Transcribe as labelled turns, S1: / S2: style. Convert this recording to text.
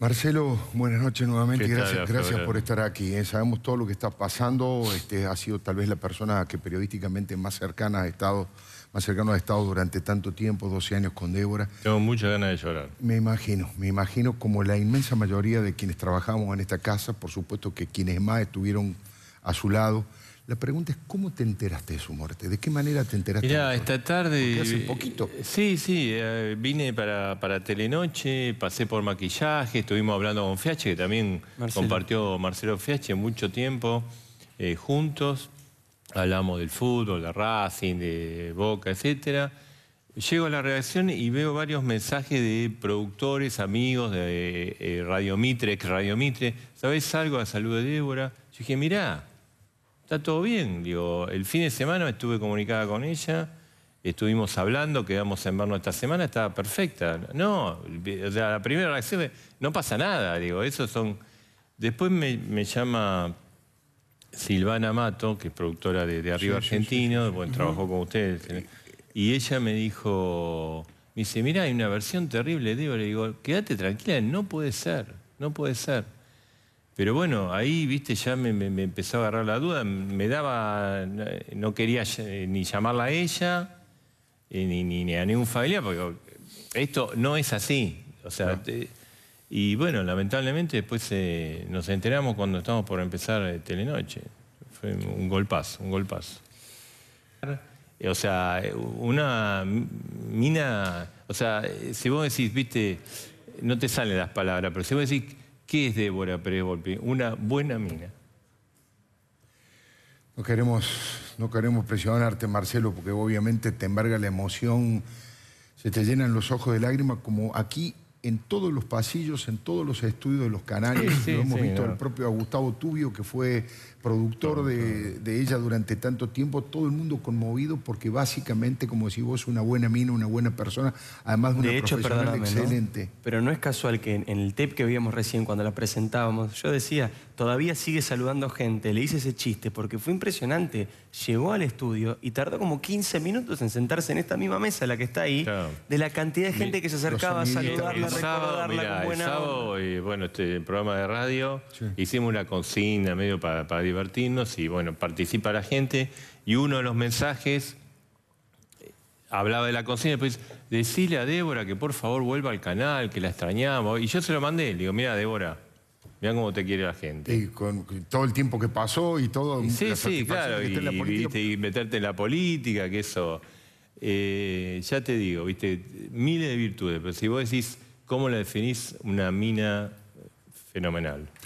S1: Marcelo, buenas noches nuevamente. Gracias, por estar aquí. Eh. Sabemos todo lo que está pasando. Este, ha sido tal vez la persona que periodísticamente más cercana ha estado, más cercano ha estado durante tanto tiempo, 12 años con Débora.
S2: Tengo muchas ganas de llorar.
S1: Me imagino, me imagino como la inmensa mayoría de quienes trabajamos en esta casa, por supuesto que quienes más estuvieron a su lado, la pregunta es, ¿cómo te enteraste de su muerte? ¿De qué manera te enteraste? de su esta
S2: tarde... hace hace poquito. Sí, sí, eh, vine para, para, Telenoche, pasé por maquillaje, estuvimos hablando con Fiache, que también compartió Marcelo Fiache mucho tiempo eh, juntos. Hablamos del fútbol, de Racing, de Boca, etc. Llego a la redacción y veo varios mensajes de productores, amigos de eh, Radio Mitre, ex Radio Mitre. ¿sabes algo a salud de Débora? Yo dije, mirá, está todo bien. Digo, el fin de semana estuve comunicada con ella, estuvimos hablando, quedamos en vernos esta semana, estaba perfecta. No, o sea, la primera reacción no pasa nada, digo, esos son... Después me, llama Silvana Mato, que es productora de, Arriba Argentino, después trabajó con ustedes, eh, y ella me dijo, me dice, mira, hay una versión terrible de le digo, quédate tranquila, no puede ser, no puede ser. Pero bueno, ahí, viste, ya me, empezó a agarrar la duda. Me daba, no quería eh, ni llamarla a ella, eh, ni, a ningún familiar, porque esto no es así. O sea, y bueno, lamentablemente después eh, nos enteramos cuando estábamos por empezar Telenoche. Fue un golpazo, un golpazo. O sea, una mina... O sea, si vos decís, viste, no te salen las palabras, pero si vos decís ¿Qué es Débora Pérez Una buena mina.
S1: No queremos, no queremos presionarte, Marcelo, porque obviamente te embarga la emoción, se te llenan los ojos de lágrimas, como aquí en todos los pasillos, en todos los estudios de los canales. lo hemos visto al propio Gustavo Tubio, que fue productor de, ella durante tanto tiempo. Todo el mundo conmovido porque básicamente, como decís vos, una buena mina, una buena persona, además de una de hecho, profesional excelente. Pero no es casual que en el TEP que vimos recién cuando la presentábamos, yo decía, todavía sigue saludando gente. Le hice ese chiste porque fue impresionante. Llegó al estudio y tardó como 15 minutos en sentarse en esta misma mesa, la que está ahí, de la cantidad de gente que se acercaba a saludarla sábado, el sábado,
S2: bueno, este programa de radio, hicimos una consigna medio para, divertirnos y bueno, participa la gente y uno de los mensajes eh, hablaba de la consigna, pues decirle a Débora que por favor vuelva al canal, que la extrañamos. Y yo se lo mandé, le digo, mira Débora, Mirá cómo te quiere la gente.
S1: con todo el tiempo que pasó y
S2: todo. Y meterte en la política, que eso. Eh, ya te digo, viste, miles de virtudes. Pero si vos decís, ¿Cómo la definís una mina fenomenal?